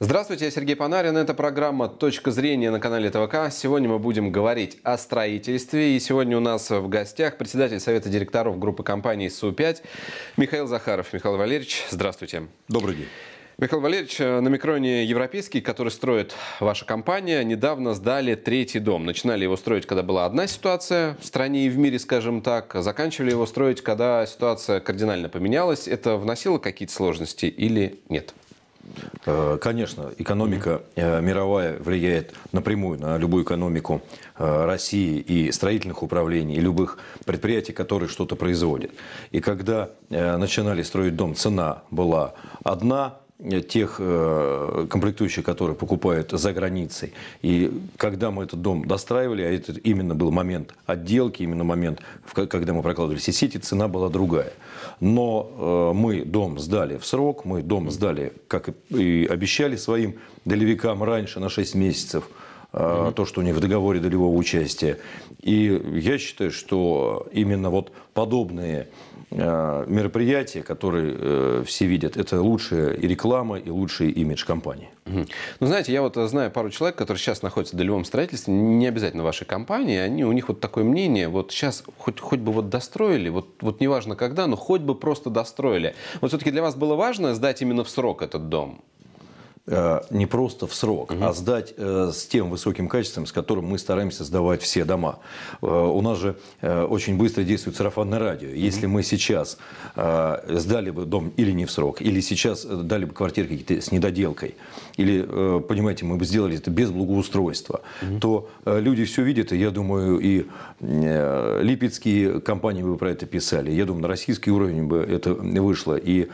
Здравствуйте, я Сергей Панарин. Это программа «Точка зрения» на канале ТВК. Сегодня мы будем говорить о строительстве. И сегодня у нас в гостях председатель Совета директоров группы компаний СУ-5 Михаил Захаров. Михаил Валерьевич, здравствуйте. Добрый день. Михаил Валерьевич, э, на микроне европейский, который строит ваша компания, недавно сдали третий дом. Начинали его строить, когда была одна ситуация в стране и в мире, скажем так. Заканчивали его строить, когда ситуация кардинально поменялась. Это вносило какие-то сложности или нет? Э, конечно, экономика э, мировая влияет напрямую на любую экономику э, России и строительных управлений, и любых предприятий, которые что-то производят. И когда начинали строить дом, цена была одна, тех э, комплектующих, которые покупают за границей. И когда мы этот дом достраивали, а это именно был момент отделки, именно момент, когда мы прокладывали все сети, цена была другая. Но э, мы дом сдали в срок, мы дом сдали, как и обещали своим долевикам раньше на 6 месяцев – Э, то, что у них в договоре долевого участия. И я считаю, что именно вот подобные э, мероприятия, которые э, все видят, это лучшая и реклама, и лучший имидж компании. mm Ну, знаете, я вот знаю пару человек, которые сейчас находятся в долевом строительстве, не обязательно вашей компании, они, у них вот такое мнение, вот сейчас хоть, хоть бы вот достроили, вот, вот неважно когда, но хоть бы просто достроили. Вот все-таки для вас было важно сдать именно в срок этот дом? Э, не просто в срок, угу. а сдать э, с тем высоким качеством, с которым мы стараемся сдавать все дома. Э, у нас же очень быстро действует сарафанное радио. Если угу. мы сейчас сдали бы дом или не в срок, или сейчас дали бы квартиры какие-то с недоделкой, или, понимаете, мы бы сделали это без благоустройства, угу. то люди все видят, и я думаю, и липецкие компании бы про это писали. Я думаю, на российский уровень бы это вышло, и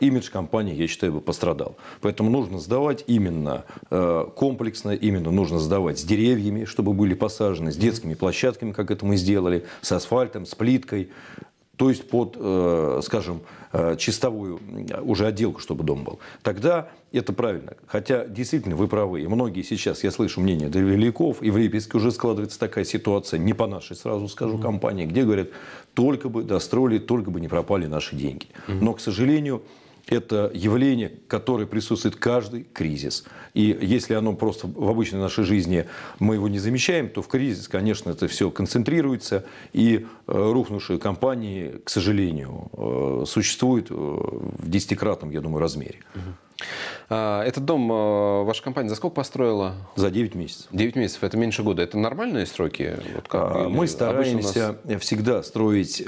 имидж компании, я считаю, бы пострадал. Поэтому нужно нужно сдавать именно э, комплексно, именно нужно сдавать с деревьями, чтобы были посажены, с детскими площадками, как это мы сделали, с асфальтом, с плиткой. То есть под, э, скажем, э, чистовую уже отделку, чтобы дом был. Тогда это правильно. Хотя, действительно, вы правы. И многие сейчас, я слышу мнение дровеликов, и в Липецке уже складывается такая ситуация, не по нашей, сразу скажу, компании, где говорят, только бы достроили, только бы не пропали наши деньги. Но, к сожалению, это явление, которое присутствует каждый кризис. И если оно просто в обычной нашей жизни мы его не замечаем, то в кризис, конечно, это все концентрируется, и э, рухнувшие компании, к сожалению, э, существуют э, в десятикратном, я думаю, размере. А, этот дом ваша компания за сколько построила? За 9 месяцев. 9 месяцев, это меньше года. Это нормальные сроки? Вот как, а, мы стараемся нас... всегда строить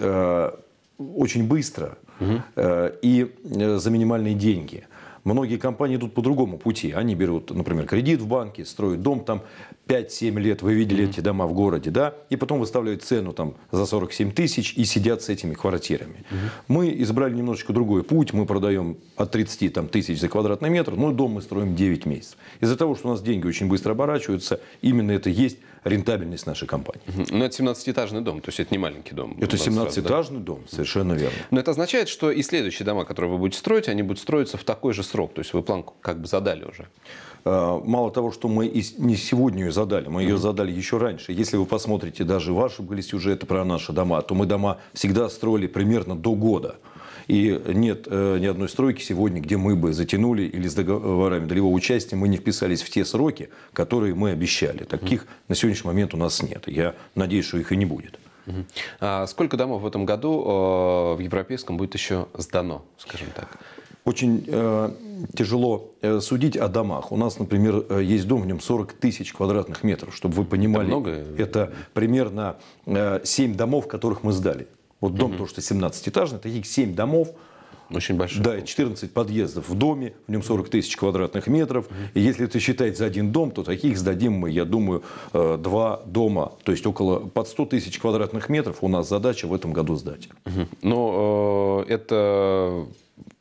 очень быстро угу. и э, за минимальные деньги. Многие компании идут по другому пути. Они берут, например, кредит в банке, строят дом там 5-7 лет, вы видели mm-hmm. эти дома в городе, да, и потом выставляют цену там за 47 тысяч и сидят с этими квартирами. Mm-hmm. Мы избрали немножечко другой путь, мы продаем от 30 там, тысяч за квадратный метр, но дом мы строим 9 месяцев. Из-за того, что у нас деньги очень быстро оборачиваются, именно это есть рентабельность нашей компании. Но это 17-этажный дом, то есть это не маленький дом. Это 17-этажный да? дом, совершенно верно. Но это означает, что и следующие дома, которые вы будете строить, они будут строиться в такой же срок, то есть вы планку как бы задали уже. Э, мало того, что мы не сегодня ее задали, мы ее mm-hmm. задали еще раньше. Если вы посмотрите, даже ваши были сюжеты про наши дома, то мы дома всегда строили примерно до года. И нет э, ни одной стройки сегодня, где мы бы затянули или с договорами долевого участия мы не вписались в те сроки, которые мы обещали. Таких на сегодняшний момент у нас нет. Я надеюсь, что их и не будет. А сколько домов в этом году э, в Европейском будет еще сдано, скажем так? Очень э, тяжело э, судить о домах. У нас, например, э, есть дом, в нем 40 тысяч квадратных метров, чтобы вы понимали. Это, много? это примерно э, 7 домов, которых мы сдали. Вот дом, угу. то, что 17-этажный, таких 7 домов. Очень большой. Да, 14 подъездов в доме, в нем 40 тысяч квадратных метров. Угу. И если это считать за один дом, то таких сдадим мы, я думаю, э, два дома. То есть около под 100 тысяч квадратных метров у нас задача в этом году сдать. Угу. Ну, Но э, это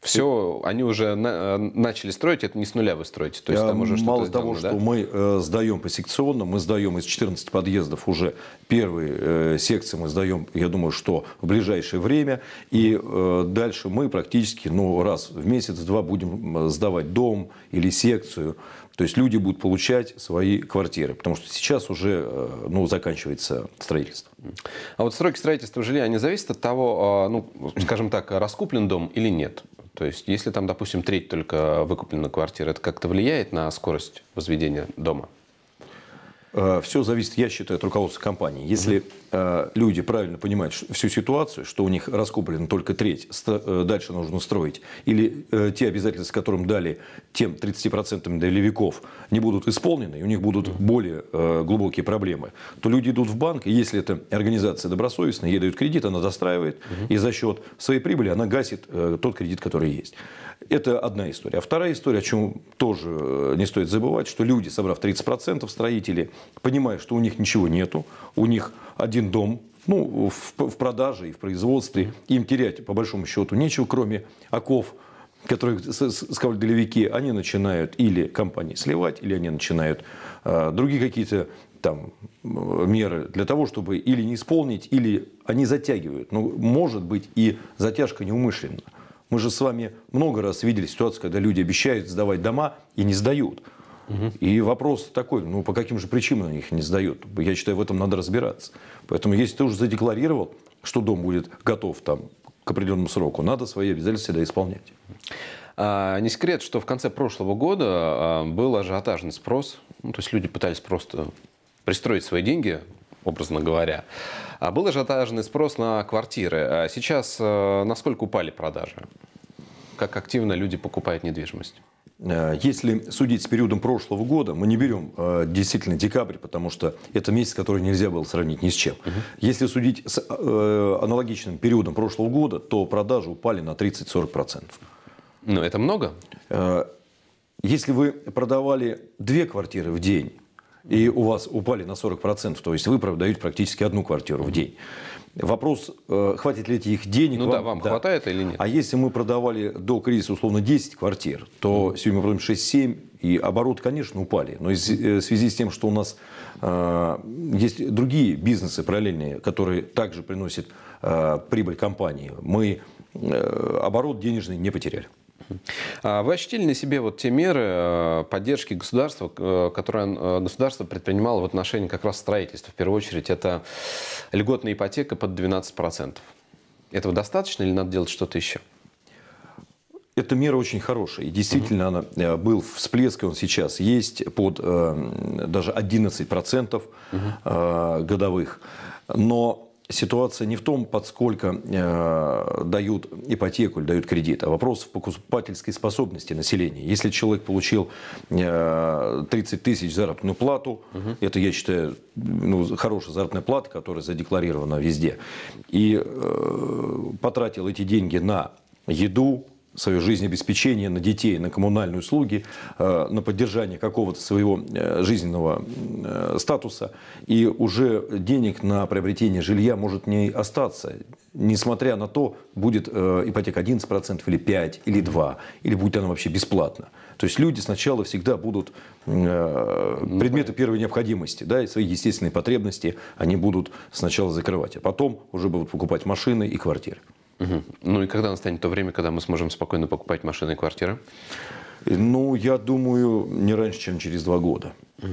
все, они уже на, э, начали строить, это не с нуля вы строите. То есть, там уже Мало того, сделано, что мы э, сдаем по секционным, мы сдаем из 14 подъездов уже первые э, секции, мы сдаем, я думаю, что в ближайшее время. И э, дальше мы практически ну, раз в месяц-два будем сдавать дом или секцию. То есть люди будут получать свои квартиры, потому что сейчас уже э, ну, заканчивается строительство. А вот сроки строительства жилья, они зависят от того, э, ну, скажем так, раскуплен дом или нет? То есть, если там, допустим, треть только выкуплена квартира, это как-то влияет на скорость возведения дома? Э, Все зависит, я считаю, от руководства компании. Если угу. люди правильно понимают всю ситуацию, что у них раскуплена только треть, э, дальше нужно строить, или те обязательства, которым дали тем 30% долевиков, не будут исполнены, и у них будут более глубокие проблемы, то люди идут в банк, и если эта организация добросовестная, ей дают кредит, она достраивает, угу. и за счет своей прибыли она гасит тот кредит, который есть. Это одна история. А вторая история, о чем тоже не стоит забывать, что люди, собрав 30%, строителей понимая, что у них ничего нету, у них один дом, ну, в, в продаже и в производстве, им терять, по большому счету, нечего, кроме оков, которые сковали долевики, они начинают или компании сливать, или они начинают э, другие какие-то там э, меры для того, чтобы или не исполнить, или они затягивают. Но ну, может быть и затяжка неумышленна. Мы же с вами много раз видели ситуацию, когда люди обещают сдавать дома и не сдают. И вопрос такой, ну по каким же причинам они их не сдают? Я считаю, в этом надо разбираться. Поэтому если ты уже задекларировал, что дом будет готов там к определенному сроку, надо свои обязательства всегда исполнять. А, не секрет, что в конце прошлого года а, был ажиотажный спрос. Ну, то есть люди пытались просто пристроить свои деньги, образно говоря. А был ажиотажный спрос на квартиры. А сейчас а, насколько упали продажи? Как активно люди покупают недвижимость? Э, если судить с периодом прошлого года, мы не берем э, действительно декабрь, потому что это месяц, который нельзя было сравнить ни с чем. Угу. Если судить с э, аналогичным периодом прошлого года, то продажи упали на 30-40%. Но это много? Если вы продавали две квартиры в день, и у вас упали на 40%, то есть вы продаете практически одну квартиру в день. Вопрос, э, хватит ли этих денег. Ну вам, да, вам да. хватает или нет? А если мы продавали до кризиса, условно, 10 квартир, то сегодня мы продаем 6-7, и оборот, конечно, упали. Но э, в связи с тем, что у нас э, есть другие бизнесы параллельные, которые также приносят э, прибыль компании, мы э, оборот денежный не потеряли. А вы ощутили на себе вот те меры э, поддержки государства, э, которые э, государство предпринимало в отношении как раз строительства? В первую очередь, это льготная ипотека под 12%. Этого достаточно или надо делать что-то еще? Эта мера очень хорошая. И действительно, угу. она, был всплеск, он сейчас есть под даже 11% угу. э, годовых. Но ситуация не в том, под сколько э, дают ипотеку или дают кредит, а вопрос в покупательской способности населения. Если человек получил э, 30 тысяч заработную плату, угу. это, я считаю, ну, хорошая заработная плата, которая задекларирована везде, и э, потратил эти деньги на еду, свою обеспечение на детей, на коммунальные услуги, э, на поддержание какого-то своего э, жизненного э, статуса. И уже денег на приобретение жилья может не остаться, несмотря на то, будет ипотека 11% или 5%, или 2%, или будет она вообще бесплатно. То есть люди сначала всегда будут ну, предметы первой необходимости, да, и свои естественные потребности они будут сначала закрывать, а потом уже будут покупать машины и квартиры. Угу. Ну и когда настанет то время, когда мы сможем спокойно покупать машины и квартиры? Ну, я думаю, не раньше, чем через два года. Угу.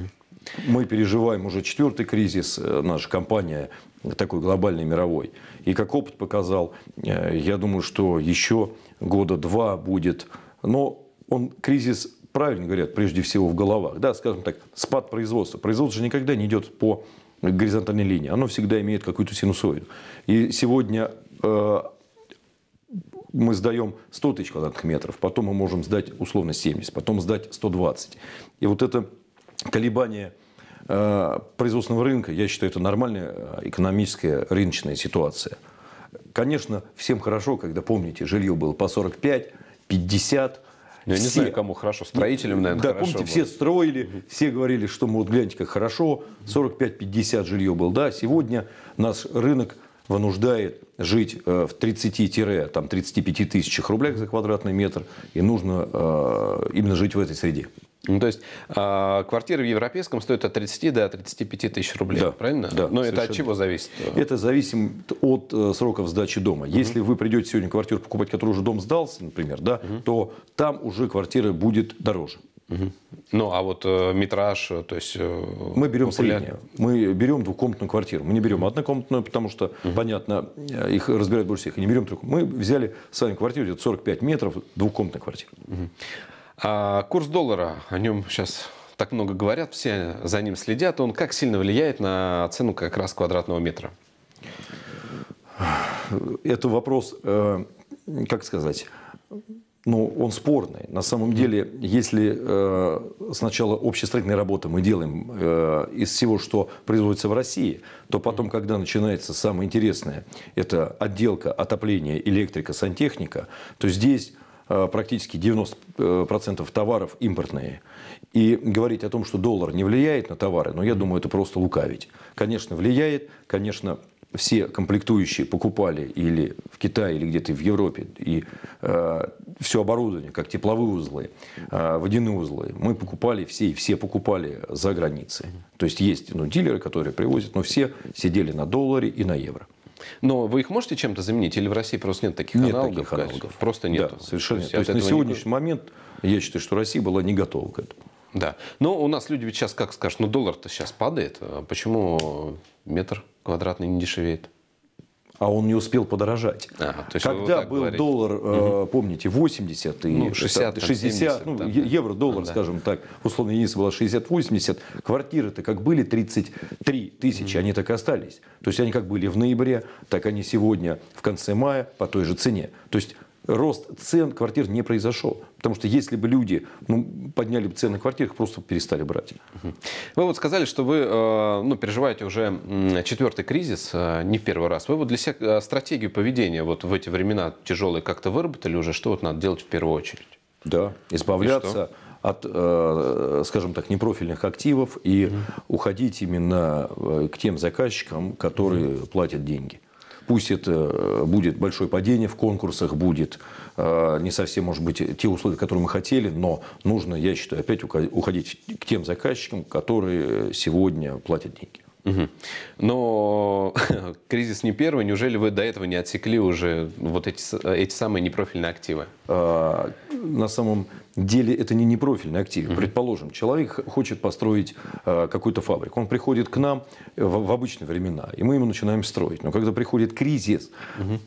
Мы переживаем уже четвертый кризис, э, наша компания такой глобальный, мировой. И как опыт показал, э, я думаю, что еще года два будет. Но он кризис, правильно говорят, прежде всего в головах. Да, скажем так, спад производства. Производство же никогда не идет по горизонтальной линии. Оно всегда имеет какую-то синусоиду. И сегодня э, мы сдаем 100 тысяч квадратных метров, потом мы можем сдать условно 70, потом сдать 120. И вот это колебание э, производственного рынка, я считаю, это нормальная э, экономическая рыночная ситуация. Конечно, всем хорошо, когда, помните, жилье было по 45, 50, ну, я все. не знаю, кому хорошо. Строителям, наверное, да, хорошо помните, было. все строили, все говорили, что мы вот гляньте, как хорошо. 45-50 жилье было. Да, сегодня наш рынок вынуждает жить э, в 30-35 тысячах рублях за квадратный метр, и нужно э, именно жить в этой среде. Ну, то есть а, квартиры в европейском стоят от 30 до 35 тысяч рублей, да, правильно? Да. Но это от чего зависит? Это зависит от э, сроков сдачи дома. Угу. Если вы придете сегодня квартиру покупать, которую уже дом сдался, например, да, угу. то там уже квартира будет дороже. Ну, а вот э, метраж, э, то есть... Э, мы берем популяр... среднее. Мы берем двухкомнатную квартиру. Мы не берем однокомнатную, потому что, угу. понятно, э, их разбирать больше всех. И не берем трех. Мы взяли с вами квартиру, где 45 метров, двухкомнатная квартира. Угу. А курс доллара, о нем сейчас так много говорят, все за ним следят. Он как сильно влияет на цену как раз квадратного метра? Э, это вопрос, э, как сказать ну, он спорный. На самом деле, если э, сначала общестроительные работы мы делаем э, из всего, что производится в России, то потом, когда начинается самое интересное, это отделка, отопление, электрика, сантехника, то здесь э, практически 90% э, товаров импортные. И говорить о том, что доллар не влияет на товары, ну, я думаю, это просто лукавить. Конечно, влияет, конечно, все комплектующие покупали или в Китае, или где-то в Европе, и э, все оборудование, как тепловые узлы, э, водяные узлы, мы покупали все, и все покупали за границей. То есть есть ну, дилеры, которые привозят, но все сидели на долларе и на евро. Но вы их можете чем-то заменить? Или в России просто нет таких нет аналогов? Таких аналогов. Просто нет. Да, совершенно. То есть, То есть на сегодняшний не... момент я считаю, что Россия была не готова к этому. Да. Но у нас люди ведь сейчас как скажут, ну доллар-то сейчас падает, а почему метр квадратный не дешевеет? а он не успел подорожать. Ага, то есть Когда вот был говорите. доллар, угу. помните, 80 и ну, 60, 60 70, ну, там, евро, доллар, ну да. скажем так, условно единица была 60-80, квартиры-то как были 33 тысячи, угу. они так и остались. То есть они как были в ноябре, так они сегодня в конце мая по той же цене. То есть рост цен квартир не произошел. Потому что если бы люди ну, подняли бы цены квартир, их просто перестали брать. Вы вот сказали, что вы э, ну, переживаете уже четвертый кризис, э, не в первый раз. Вы вот для себя э, стратегию поведения вот в эти времена тяжелые как-то выработали уже? Что вот надо делать в первую очередь? Да, избавляться от, скажем так, непрофильных активов и угу. уходить именно к тем заказчикам, которые угу. платят деньги. Пусть это э, будет большое падение в конкурсах, будет э, не совсем, может быть, те условия, которые мы хотели, но нужно, я считаю, опять уходить к тем заказчикам, которые сегодня платят деньги. Угу. Но кризис не первый. Неужели вы до этого не отсекли уже вот эти, э, эти самые непрофильные активы? А, на самом деле это не непрофильный актив. Предположим, человек хочет построить э, какую-то фабрику. Он приходит к нам э, в, в обычные времена, и мы ему начинаем строить. Но когда приходит кризис, mm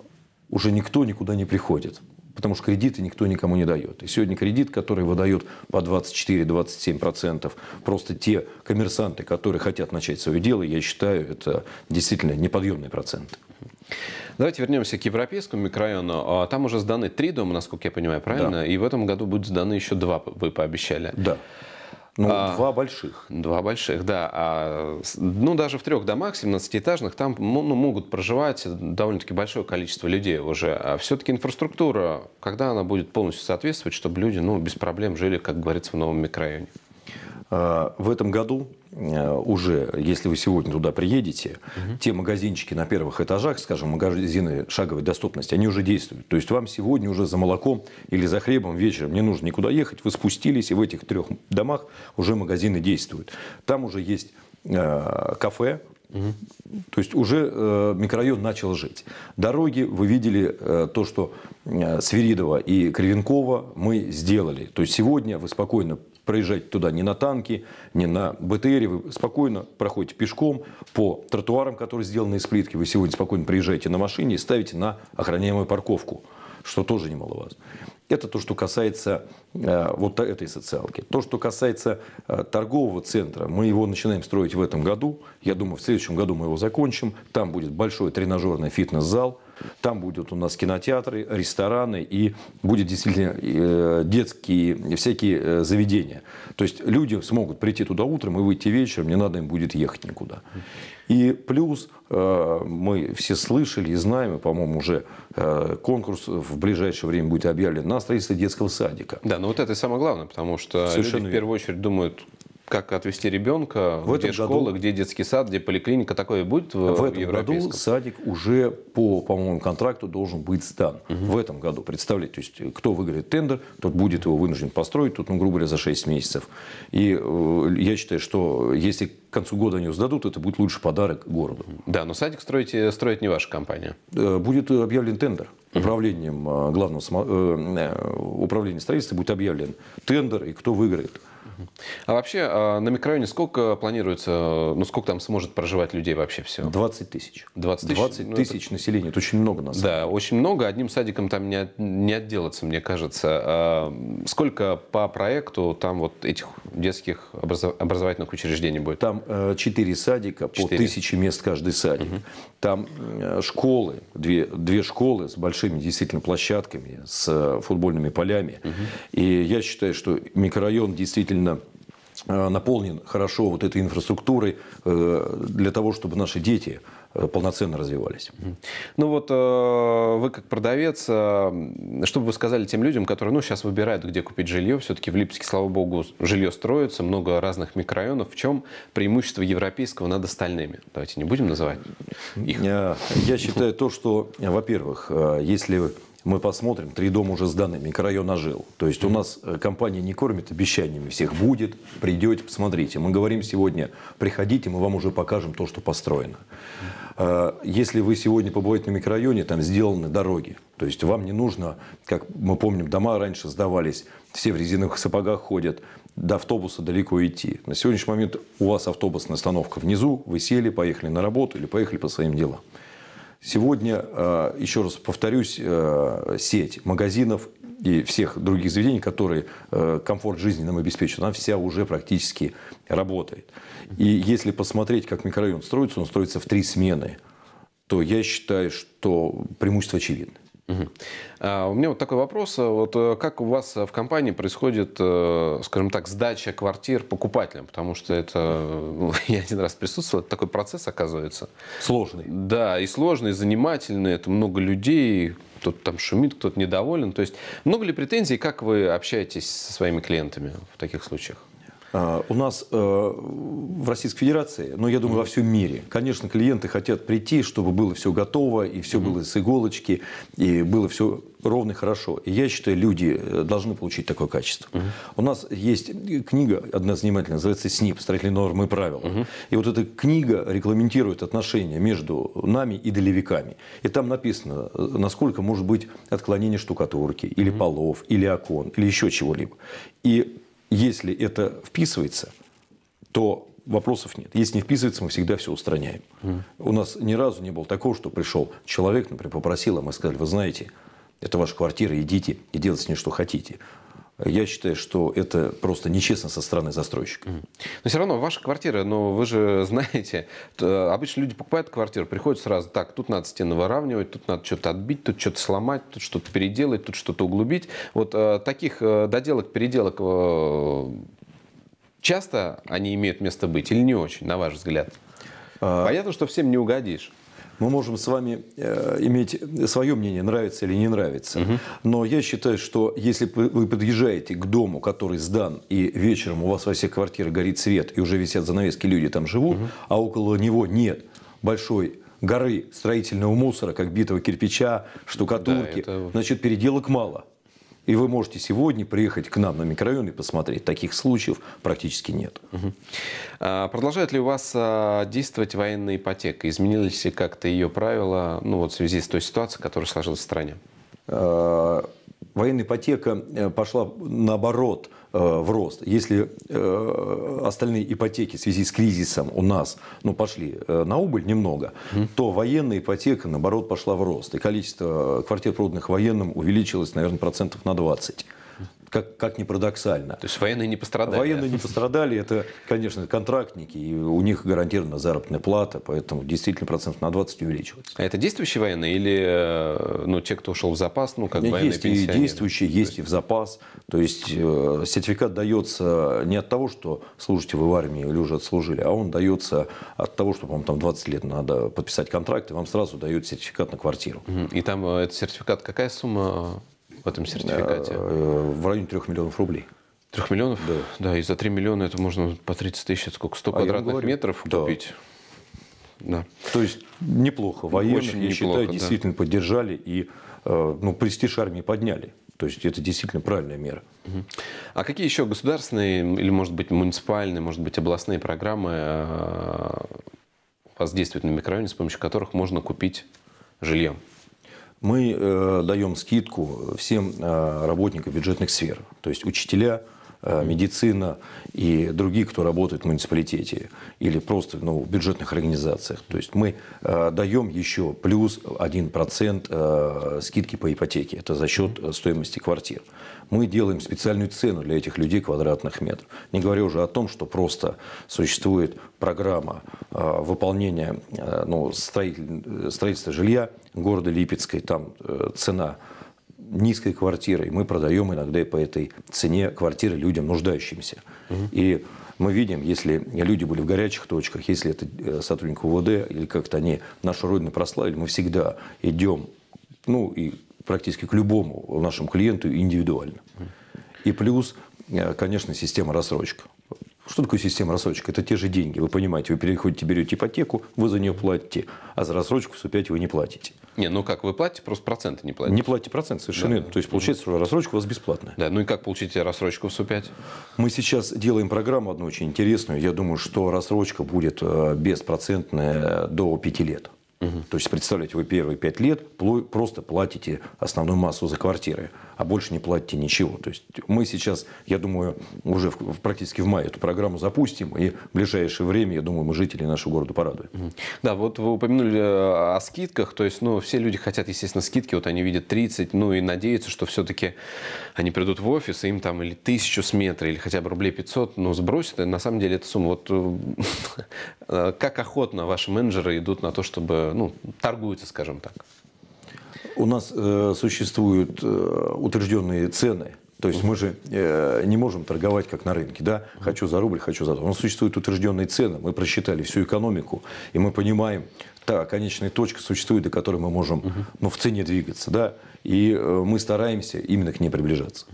уже никто никуда не приходит. Потому что кредиты никто никому не дает. И сегодня кредит, который выдают по 24-27%, просто те коммерсанты, которые хотят начать свое дело, я считаю, это действительно неподъемный процент. Давайте вернемся к европейскому микрорайону. А, там уже сданы три дома, насколько я понимаю, правильно? Да. И в этом году будут сданы еще два, вы пообещали. Да. Ну, а, два больших. Два больших, да. А, ну, даже в трех домах 17-этажных там ну, могут проживать довольно-таки большое количество людей уже. А все-таки инфраструктура, когда она будет полностью соответствовать, чтобы люди ну, без проблем жили, как говорится, в новом микрорайоне? А, в этом году Э, уже, если вы сегодня туда приедете, угу. те магазинчики на первых этажах, скажем, магазины шаговой доступности, они уже действуют. То есть вам сегодня уже за молоком или за хлебом вечером не нужно никуда ехать, вы спустились, и в этих трех домах уже магазины действуют. Там уже есть э, кафе, Угу. То есть уже э, микрорайон начал жить. Дороги, вы видели э, то, что э, Свиридова и Кривенкова мы сделали. То есть сегодня вы спокойно проезжать туда не на танки, не на БТРе, вы спокойно проходите пешком по тротуарам, которые сделаны из плитки, вы сегодня спокойно приезжаете на машине и ставите на охраняемую парковку, что тоже немаловажно. Это то, что касается э, вот этой социалки. То, что касается э, торгового центра, мы его начинаем строить в этом году. Я думаю, в следующем году мы его закончим. Там будет большой тренажерный фитнес-зал – там будут у нас кинотеатры, рестораны и будет действительно э, детские всякие э, заведения. То есть люди смогут прийти туда утром и выйти вечером, не надо им будет ехать никуда. И плюс э, мы все слышали и знаем, и, по-моему, уже конкурс в ближайшее время будет объявлен на строительство детского садика. Да, но ну вот это и самое главное, потому что Совершенно люди в первую очередь думают, как отвезти ребенка, в где школа, году, где детский сад, где поликлиника, такое будет в, в этом году садик уже по, по-моему, контракту должен быть сдан. Угу. В этом году, представляете, то есть э, кто выиграет тендер, тот будет его вынужден построить, тут, ну, грубо говоря, за 6 месяцев. И э, я считаю, что если к концу года они его сдадут, это будет лучший подарок городу. Да, но садик строить э, строить не ваша компания. Э, будет объявлен тендер управлением главного управления строительства будет объявлен тендер и кто выиграет. А вообще а, на микрорайоне сколько планируется, ну сколько там сможет проживать людей вообще все? 20 тысяч. 20 тысяч? 20 ну, тысяч это... населения, это очень много на самом деле. Да, очень много, одним садиком там не, не отделаться, мне кажется. А, сколько по проекту там вот этих детских образов... образовательных учреждений будет? Там 4 э, садика, 4. по тысяче мест каждый садик. Угу. Там э, школы, две, две школы с большими действительно площадками, с э, футбольными полями. Угу. И я считаю, что микрорайон действительно Э, наполнен хорошо вот этой инфраструктурой э, для того, чтобы наши дети э, полноценно развивались. Ну вот вы как продавец, что бы вы сказали тем людям, которые ну, сейчас выбирают, где купить жилье? Все-таки в Липецке, слава богу, жилье строится, много разных микрорайонов. В чем преимущество европейского над остальными? Давайте не будем называть их. Я, я считаю то, что, во-первых, если мы посмотрим, три дома уже сданы, микрорайон ожил. То есть у нас э, компания не кормит обещаниями всех. Будет, придете, посмотрите. Мы говорим сегодня, приходите, мы вам уже покажем то, что построено. Э, если вы сегодня побываете на микрорайоне, там сделаны дороги. То есть вам не нужно, как мы помним, дома раньше сдавались, все в резиновых сапогах ходят, до автобуса далеко идти. На сегодняшний момент у вас автобусная остановка внизу, вы сели, поехали на работу или поехали по своим делам. Сегодня, э, еще раз повторюсь, э, сеть магазинов и всех других заведений, которые э, комфорт жизни нам обеспечивают, она вся уже практически работает. И если посмотреть, как микрорайон строится, он строится в три смены, то я считаю, что преимущество очевидно. Угу. А, у меня вот такой вопрос. Вот э, как у вас э, в компании происходит, э, скажем так, сдача квартир покупателям? Потому что это, ну, я один раз присутствовал, это такой процесс оказывается. Сложный. Да, и сложный, и занимательный. Это много людей, кто-то там шумит, кто-то недоволен. То есть много ли претензий, как вы общаетесь со своими клиентами в таких случаях? А, у нас э, в Российской Федерации, но ну, я думаю, во всем мире, конечно, клиенты хотят прийти, чтобы было все готово, и все было с иголочки, и было все ровно и хорошо. И я считаю, люди э, должны получить такое качество. У нас есть книга, одна занимательная, называется «СНИП. Строительные нормы и правила». И вот эта книга регламентирует отношения между нами и долевиками. И там написано, э, насколько может быть отклонение штукатурки, или полов, или окон, или еще чего-либо. И если это вписывается, то вопросов нет. Если не вписывается, мы всегда все устраняем. Mm. У нас ни разу не было такого, что пришел человек, например, попросил, а мы сказали, вы знаете, это ваша квартира, идите и делайте с ней что хотите. Я считаю, что это просто нечестно со стороны застройщика. Но все равно ваша квартира, но ну, вы же знаете, обычно люди покупают квартиру, приходят сразу, так, тут надо стены выравнивать, тут надо что-то отбить, тут что-то сломать, тут что-то переделать, тут что-то углубить. Вот э, таких э, доделок, переделок э, часто они имеют место быть или не очень, на ваш взгляд? А Понятно, что всем не угодишь мы можем с вами э, иметь свое мнение, нравится или не нравится. Угу. Но я считаю, что если вы подъезжаете к дому, который сдан, и вечером у вас во всех квартирах горит свет, и уже висят занавески, люди там живут, угу. а около него нет большой горы строительного мусора, как битого кирпича, штукатурки, да, это... значит, переделок мало. И вы можете сегодня приехать к нам на микрорайон и посмотреть. Таких случаев практически нет. Угу. А, продолжает ли у вас а, действовать военная ипотека? Изменились ли как-то ее правила ну, вот, в связи с той ситуацией, которая сложилась в стране? А, военная ипотека э, пошла наоборот – Э, в рост. Если э, остальные ипотеки в связи с кризисом у нас ну, пошли э, на убыль немного, то военная ипотека, наоборот, пошла в рост. И количество квартир, проданных военным, увеличилось, наверное, процентов на 20 как, как ни парадоксально. То есть военные не пострадали? Военные не пострадали, это, конечно, контрактники, и у них гарантирована заработная плата, поэтому действительно процентов на 20 увеличивается. А это действующие военные или э, ну, те, кто ушел в запас, ну как Нет, Есть и действующие, есть, есть и в запас. То есть э, сертификат дается не от того, что служите вы в армии или уже отслужили, а он дается от того, что, по-моему, там 20 лет надо подписать контракт, и вам сразу дают сертификат на квартиру. И там э, этот сертификат какая сумма? в этом сертификате? Э, в районе 3 миллионов рублей. Трех миллионов? Да. Да, и за 3 миллиона это можно по 30 тысяч, сколько, 100 а квадратных говорю, метров купить. Да. То есть неплохо. Военные Очень я неплохо, считаю, да. действительно поддержали и э, ну, престиж армии подняли. То есть это действительно правильная мера. А какие еще государственные или, может быть, муниципальные, может быть, областные программы э, воздействуют на микрорайоне, с помощью которых можно купить жилье? мы э, даем скидку всем э, работникам бюджетных сфер, то есть учителя, Э, медицина и другие, кто работает в муниципалитете или просто ну, в бюджетных организациях. То есть мы э, даем еще плюс 1% э, скидки по ипотеке. Это за счет стоимости квартир. Мы делаем специальную цену для этих людей квадратных метров. Не говоря уже о том, что просто существует программа выполнения ну, строительства жилья города Липецкой. Там цена низкой квартирой. Мы продаем иногда и по этой цене квартиры людям нуждающимся. Угу. И мы видим, если люди были в горячих точках, если это э, сотрудник УВД или как-то они нашу родину прославили, мы всегда идем, ну и практически к любому нашему клиенту индивидуально. И плюс, э, конечно, система рассрочек. Что такое система рассрочек? Это те же деньги. Вы понимаете, вы переходите, берете ипотеку, вы за нее платите, а за рассрочку все опять вы не платите. Не, ну как, вы платите, просто проценты не платите. Не платите процент, совершенно да. верно. То есть получается, что рассрочка у вас бесплатная. Да, ну и как получить рассрочку в СУ-5? Мы сейчас делаем программу одну очень интересную. Я думаю, что рассрочка будет э, беспроцентная до 5 лет. Угу. То есть, представляете, вы первые пять лет просто платите основную массу за квартиры, а больше не платите ничего. То есть мы сейчас, я думаю, уже в, практически в мае эту программу запустим, и в ближайшее время, я думаю, мы жителей нашего города порадуем. Угу. Да, вот вы упомянули э, о скидках, то есть, ну, все люди хотят, естественно, скидки, вот они видят 30, ну, и надеются, что все-таки они придут в офис, и им там или тысячу с метра, или хотя бы рублей 500, ну, сбросят, и на самом деле эта сумма, вот э, э, как охотно ваши менеджеры идут на то, чтобы ну, торгуются, скажем так. У нас э, существуют э, утвержденные цены. То есть мы же э, не можем торговать как на рынке, да? Хочу за рубль, хочу за то. У нас существуют утвержденные цены. Мы просчитали всю экономику, и мы понимаем, та конечная точка существует, до которой мы можем, ну, в цене двигаться, да? И э, мы стараемся именно к ней приближаться.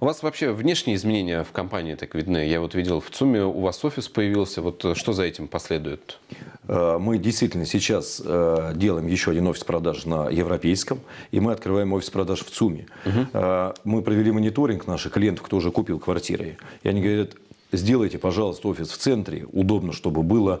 У вас вообще внешние изменения в компании так видны? Я вот видел в ЦУМе у вас офис появился. Вот э, что за этим последует? Э, мы действительно сейчас э, делаем еще один офис продаж на европейском, и мы открываем офис продаж в ЦУМе. Угу. Мы провели мониторинг наших клиентов, кто уже купил квартиры. И они говорят, сделайте, пожалуйста, офис в центре, удобно, чтобы было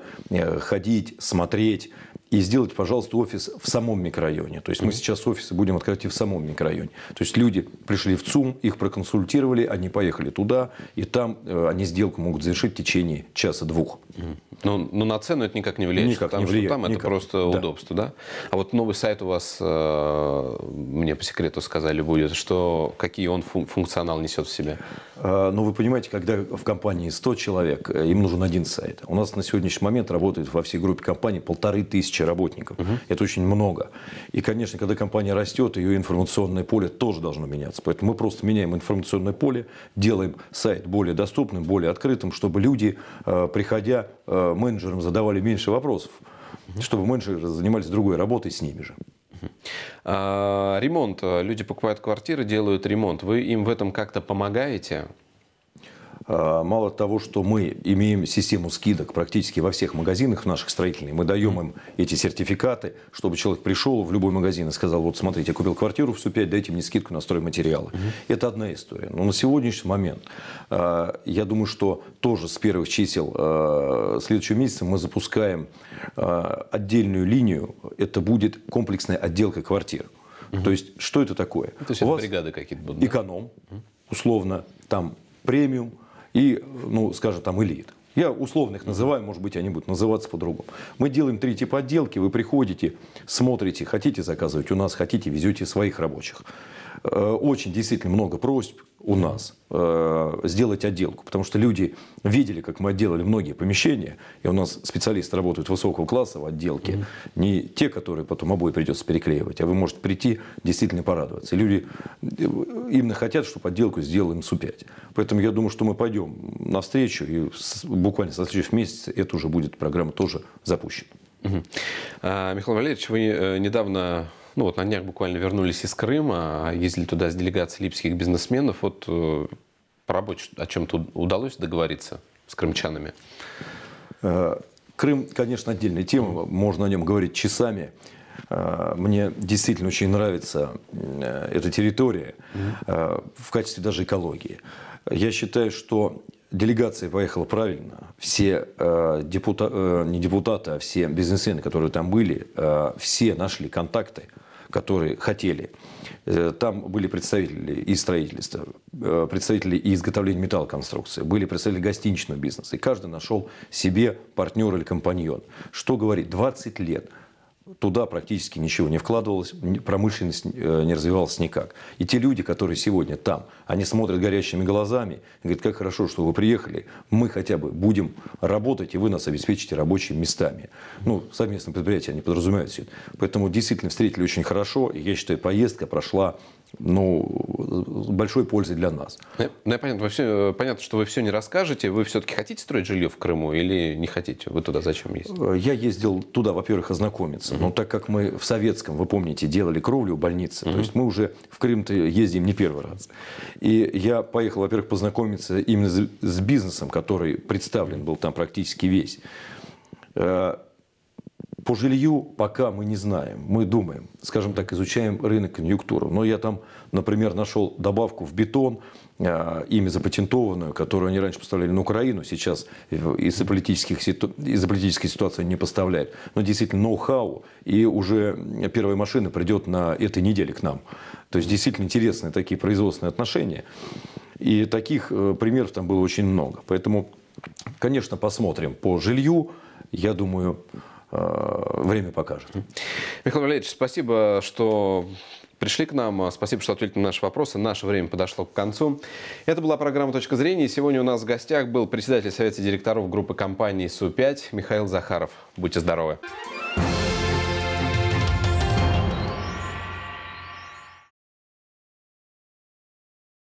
ходить, смотреть, и сделать, пожалуйста, офис в самом микрорайоне. То есть мы сейчас офисы будем открывать и в самом микрорайоне. То есть люди пришли в ЦУМ, их проконсультировали, они поехали туда, и там э, они сделку могут завершить в течение часа-двух. Но, но на цену это никак не влияет, никак потому не влияет, что там никак. это просто да. удобство, да? А вот новый сайт у вас, э, мне по секрету сказали, будет, что какие он функционал несет в себе? Э, ну, вы понимаете, когда в компании 100 человек, им нужен один сайт. У нас на сегодняшний момент работает во всей группе компаний полторы тысячи тысячи работников. Угу. Это очень много. И, конечно, когда компания растет, ее информационное поле тоже должно меняться. Поэтому мы просто меняем информационное поле, делаем сайт более доступным, более открытым, чтобы люди, э, приходя э, менеджерам, задавали меньше вопросов, угу. чтобы менеджеры занимались другой работой с ними же. А, ремонт. Люди покупают квартиры, делают ремонт. Вы им в этом как-то помогаете? А, мало того, что мы имеем систему скидок практически во всех магазинах наших строительных, мы даем им эти сертификаты, чтобы человек пришел в любой магазин и сказал, вот смотрите, я купил квартиру в Су-5, дайте мне скидку на стройматериалы. Это одна история. Но на сегодняшний момент, а, я думаю, что тоже с первых чисел а, следующего месяца мы запускаем отдельную линию. Это будет комплексная отделка квартир. Угу. То есть, что это такое? То есть, У вас бригады какие-то будут? Эконом, да? условно, там премиум, и, ну, скажем, там элит. Я условно их называю, может быть, они будут называться по-другому. Мы делаем три типа отделки, вы приходите, смотрите, хотите заказывать у нас, хотите, везете своих рабочих. Э, очень действительно много просьб, у нас э, сделать отделку, потому что люди видели, как мы отделали многие помещения, и у нас специалисты работают высокого класса в отделке, mm-hmm. не те, которые потом обои придется переклеивать, а вы можете прийти действительно порадоваться. И люди э, именно хотят, чтобы отделку сделаем Су-5. Поэтому я думаю, что мы пойдем навстречу, и с, буквально со следующего месяца эта уже будет, программа тоже запущена. Угу. Михаил Валерьевич, вы э, недавно ну вот на днях буквально вернулись из Крыма, ездили туда с делегацией липских бизнесменов. Вот э, по работе о чем-то удалось договориться с крымчанами? Э, Крым, конечно, отдельная тема, можно о нем говорить часами. Э, мне действительно очень нравится эта территория в качестве даже экологии. Я считаю, что делегация поехала правильно. Все депутаты, не депутаты, а все бизнесмены, которые там были, все нашли контакты которые хотели. Э, там были представители и строительства, э, представители и изготовления металлоконструкции, были представители гостиничного бизнеса. И каждый нашел себе партнера или компаньон. Что говорит? 20 лет – туда практически ничего не вкладывалось, промышленность э, не развивалась никак. И те люди, которые сегодня там, они смотрят горящими глазами и говорят, как хорошо, что вы приехали, мы хотя бы будем работать, и вы нас обеспечите рабочими местами. Ну, совместные предприятия, они подразумевают все это. Поэтому действительно встретили очень хорошо, и я считаю, поездка прошла ну, большой пользы для нас. Ну, я ну, понятно, вы все, э, понятно, что вы все не расскажете. Вы все-таки хотите строить жилье в Крыму или не хотите? Вы туда зачем ездите? Э, я ездил туда, во-первых, ознакомиться. Mm-hmm. Но так как мы в Советском, вы помните, делали кровлю в больнице, mm-hmm. то есть мы уже в Крым-то ездим не первый раз. И я поехал, во-первых, познакомиться именно с бизнесом, который представлен был там практически весь. Э, по жилью пока мы не знаем, мы думаем, скажем так, изучаем рынок, конъюнктуру. Но я там, например, нашел добавку в бетон, а, ими запатентованную, которую они раньше поставляли на Украину, сейчас из-за, политических, из-за политической ситуации не поставляют. Но действительно ноу-хау, и уже первая машина придет на этой неделе к нам. То есть действительно интересные такие производственные отношения. И таких э, примеров там было очень много. Поэтому, конечно, посмотрим по жилью. Я думаю, Э, время покажет. Михаил Валерьевич, спасибо, что пришли к нам. Спасибо, что ответили на наши вопросы. Наше время подошло к концу. Это была программа «Точка зрения». сегодня у нас в гостях был председатель Совета директоров группы компании Су-5 Михаил Захаров. Будьте здоровы!